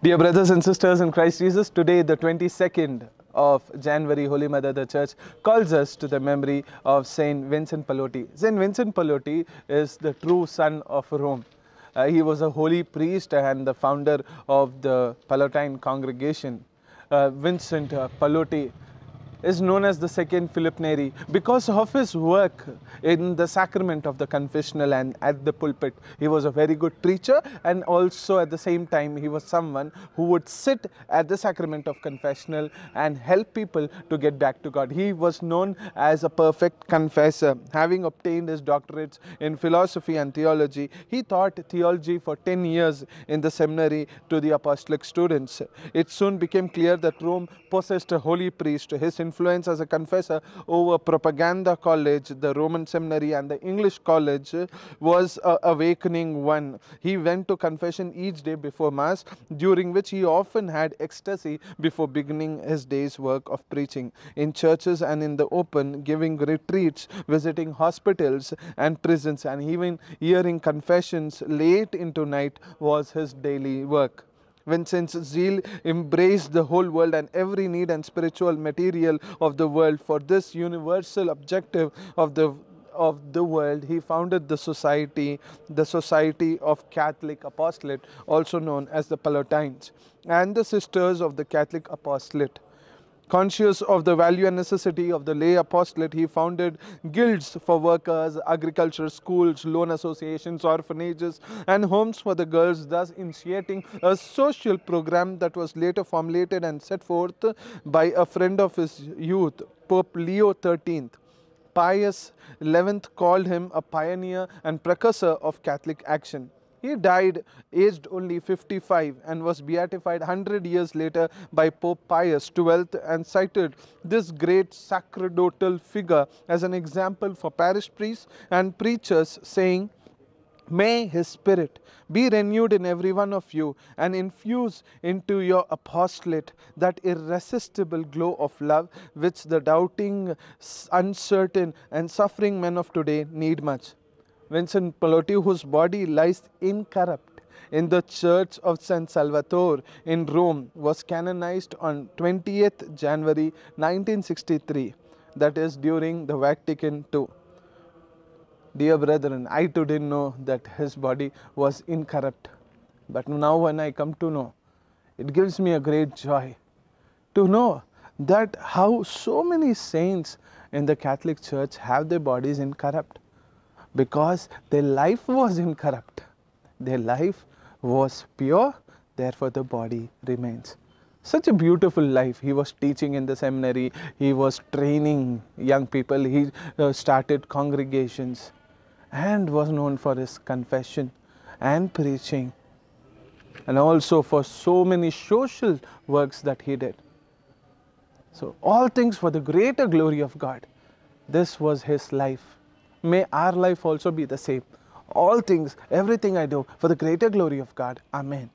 Dear brothers and sisters in Christ Jesus, today, the 22nd of January, Holy Mother the Church calls us to the memory of Saint Vincent Pallotti. Saint Vincent Pallotti is the true son of Rome. Uh, he was a holy priest and the founder of the Pallottine congregation. Uh, Vincent uh, Pallotti is known as the second Philip Neri because of his work in the sacrament of the confessional and at the pulpit. He was a very good preacher and also at the same time he was someone who would sit at the sacrament of confessional and help people to get back to God. He was known as a perfect confessor. Having obtained his doctorates in philosophy and theology, he taught theology for 10 years in the seminary to the apostolic students. It soon became clear that Rome possessed a holy priest. His influence as a confessor over Propaganda College, the Roman Seminary and the English College was a uh, awakening one. He went to confession each day before Mass, during which he often had ecstasy before beginning his day's work of preaching. In churches and in the open, giving retreats, visiting hospitals and prisons and even hearing confessions late into night was his daily work. Vincent's zeal embraced the whole world and every need and spiritual material of the world for this universal objective of the of the world, he founded the society, the Society of Catholic Apostolate, also known as the Palatines, and the Sisters of the Catholic Apostolate. Conscious of the value and necessity of the lay apostolate, he founded guilds for workers, agriculture, schools, loan associations, orphanages, and homes for the girls, thus initiating a social program that was later formulated and set forth by a friend of his youth, Pope Leo XIII. Pius XI called him a pioneer and precursor of Catholic action. He died aged only 55 and was beatified 100 years later by Pope Pius XII and cited this great sacerdotal figure as an example for parish priests and preachers saying, May His Spirit be renewed in every one of you and infuse into your apostolate that irresistible glow of love which the doubting, uncertain, and suffering men of today need much. Vincent Pallotti, whose body lies incorrupt in the Church of San Salvatore in Rome, was canonized on 20th January 1963, that is during the Vatican II. Dear brethren, I too didn't know that his body was incorrupt. But now when I come to know, it gives me a great joy to know that how so many saints in the Catholic Church have their bodies incorrupt because their life was incorrupt. Their life was pure, therefore the body remains. Such a beautiful life. He was teaching in the seminary, he was training young people, he uh, started congregations and was known for his confession and preaching and also for so many social works that he did. So all things for the greater glory of God. This was his life may our life also be the same. All things, everything I do, for the greater glory of God. Amen.